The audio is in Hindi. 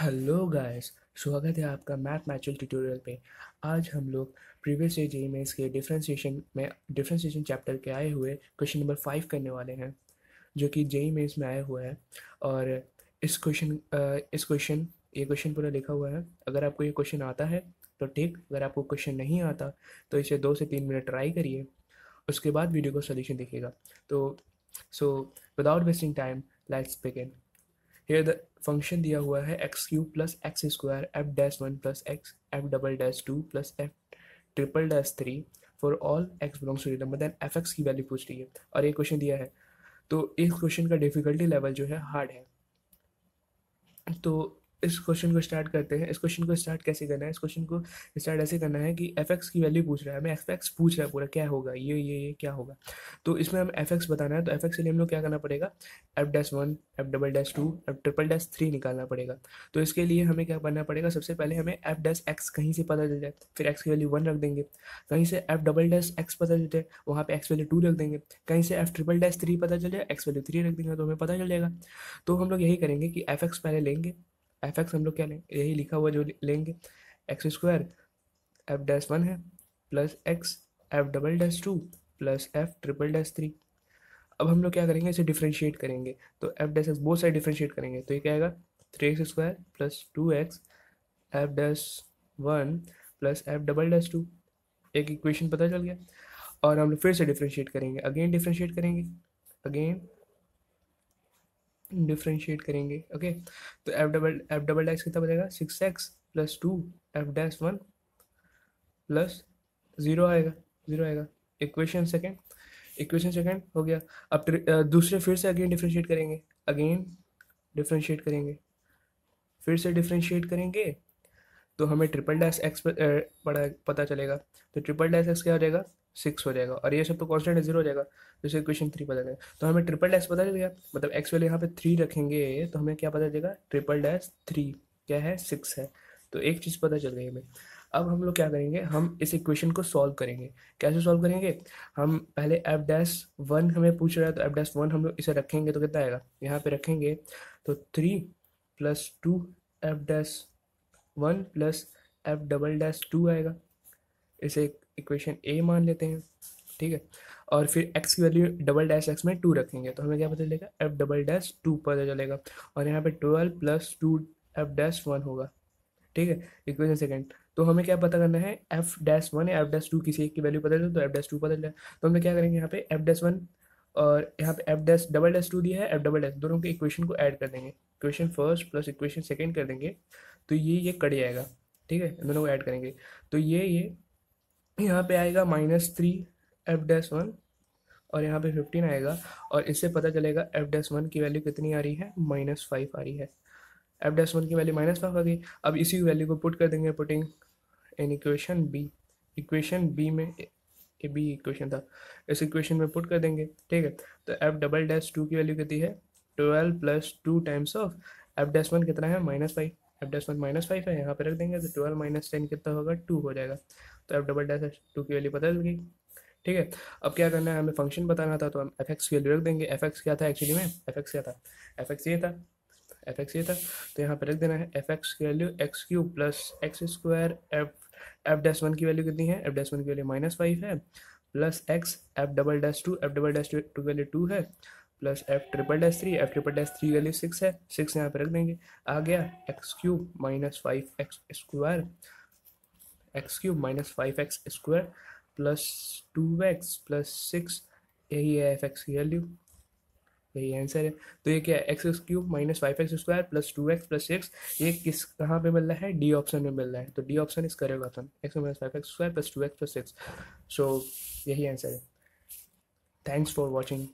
हेलो गाइस स्वागत है आपका मैथ मैचुअल ट्यूटोरियल पे आज हम लोग प्रीवियस ईयर जी मेंस के डिफ्रेंसीशन में डिफ्रेंसिएशन चैप्टर के आए हुए क्वेश्चन नंबर फाइव करने वाले हैं जो कि जेई मेंस में आया हुआ है और इस क्वेश्चन इस क्वेश्चन ये क्वेश्चन पूरा लिखा हुआ है अगर आपको ये क्वेश्चन आता है तो ठीक अगर आपको क्वेश्चन नहीं आता तो इसे दो से तीन मिनट ट्राई करिए उसके बाद वीडियो को सोल्यूशन दिखेगा तो so without wasting time let's begin the function दिया हुआ है x cube plus x square f dash one plus x f double dash two plus f triple dash three for all x belongs to number then f x की वैल्यू पूछ रही है और ये क्वेश्चन दिया है तो इस क्वेश्चन का डिफिकल्टी लेवल जो है हार्ड है तो इस क्वेश्चन को स्टार्ट करते हैं इस क्वेश्चन को स्टार्ट कैसे करना है इस क्वेश्चन को स्टार्ट ऐसे करना है कि एफ एक्स की वैल्यू पूछ रहा है हमें एफ एक्स पूछ रहा है पूरा क्या होगा ये ये ये क्या होगा तो इसमें हम एफ एक्स बताना है तो एफ एक्स के लिए हम लोग क्या करना पड़ेगा f dash one f double dash two f triple dash three निकालना पड़ेगा तो इसके लिए हमें क्या करना पड़ेगा सबसे पहले हमें एफ डैश एक्स कहीं से पता चल जाए फिर एक्स की वैल्यू वन रख देंगे कहीं से एफ डबल डैश एक्स पता चल जाए वहाँ पर एक्स वैल्यू टू रख देंगे कहीं से एफ ट्रिपल डैश थ्री पता चल जाए एक्स वैल्यू थ्री रख देंगे तो हमें पता चल जाएगा तो हम लोग यही करेंगे कि एफ एक्स पहले लेंगे एफ एक्स हम लोग क्या लेंगे यही लिखा हुआ जो लेंगे x square f dash one है plus x f double dash two plus f triple dash three अब हम लोग क्या करेंगे इसे डिफ्रेंशिएट करेंगे तो एफ डैश एक्स बहुत सारे डिफ्रेंशिएट करेंगे तो ये क्या आएगा three x square plus two x f dash one plus f double dash two एक इक्वेशन पता चल गया और हम लोग फिर से डिफ्रेंशिएट करेंगे अगेन डिफ्रेंशिएट करेंगे अगेन डिफ्रेंशिएट करेंगे ओके तो f double f double dash कितना बनेगा six x plus two f dash one plus zero आएगा ज़ीरो आएगा इक्वेशन सेकेंड इक्वेशन सेकेंड हो गया अब दूसरे फिर से अगेन डिफ्रेंशिएट करेंगे अगेन डिफ्रेंशिएट करेंगे फिर से डिफ्रेंशिएट करेंगे तो हमें ट्रिपल डैश एक्स पता चलेगा तो ट्रिपल डैश एक्स क्या हो जाएगा सिक्स हो जाएगा और ये सब तो कॉन्स्टेंट है जीरो हो जाएगा जैसे क्वेश्चन थ्री पता चलेगा तो हमें ट्रिपल डैश पता चल गया मतलब एक्स वैल्यू यहाँ पे थ्री रखेंगे तो हमें क्या पता चलेगा ट्रिपल डैश थ्री क्या है सिक्स है तो एक चीज़ पता चल गई हमें अब हम लोग क्या करेंगे हम इस इक्वेशन को सॉल्व करेंगे कैसे सॉल्व करेंगे हम पहले एफ डैश वन हमें पूछ रहा है तो एफ डैश वन हम लोग इसे रखेंगे तो कितना आएगा यहाँ पे रखेंगे तो three plus two f dash one plus f double dash two आएगा इसे इक्वेशन ए मान लेते हैं ठीक है और फिर एक्स की वैल्यू डबल डैश एक्स में टू रखेंगे तो हमें क्या पता चलेगा एफ डबल डैश टू पता चलेगा और यहाँ पे twelve plus two f dash one होगा ठीक है इक्वेशन सेकंड तो हमें क्या पता करना है एफ डैश वन या एफ डैश टू किसी एक की वैल्यू पता चले तो एफ डैश टू पता चले तो हमें क्या करेंगे यहाँ पे एफ डैश वन और यहाँ पे f dash double dash two दिया है एफ डबल डैश दोनों के इक्वेशन को ऐड कर देंगे equation first plus equation second कर देंगे तो ये ये कट जाएगा ठीक है दोनों को ऐड करेंगे तो ये ये यहाँ पे आएगा minus three f dash one और यहाँ पे फिफ्टीन आएगा और इससे पता चलेगा एफ डैस वन की वैल्यू कितनी आ रही है माइनस फाइव आ रही है एफ डैस वन की वैल्यू माइनस फाइव आ गई अब इसी वैल्यू को पुट कर देंगे putting in equation B equation B में ए बी इक्वेशन था इस इक्वेशन में पुट कर देंगे ठीक है तो एफ डबल डैस टू की वैल्यू कितनी है twelve plus two times of f dash one कितना है minus five f dash one minus five है यहाँ पे रख देंगे तो ट्वेल्व माइनस टेन कितना होगा टू हो जाएगा तो एफ डबल डैश टू की वैल्यू पता चल गई ठीक है अब क्या करना है हमें फंक्शन बताना था तो हम एफ एक्स की वैल्यू रख देंगे एफ एक्स क्या था एक्चुअली में एफ एक्स क्या था एफ एक्स ये था एफ एक्स ये था तो यहाँ पे रख देना है एफ एक्स की value x cube plus x square f f dash one की वैल्यू कितनी है एफ डैश वन की वैल्यू माइनस फाइव है plus x f double dash two f double dash two की वैल्यू टू है plus f triple dash three f triple dash three value six है सिक्स यहाँ पे रख देंगे आ गया x cube minus five x square x cube minus five x square plus two x plus six यही है एफ एक्स की वैल्यू यही आंसर है तो ये क्या है x cube minus five x square plus two x plus six ये किस कहाँ पे मिल रहा है डी ऑप्शन में मिल रहा है तो D option is correct option x minus five x square plus two x plus six so यही आंसर है थैंक्स फॉर वॉचिंग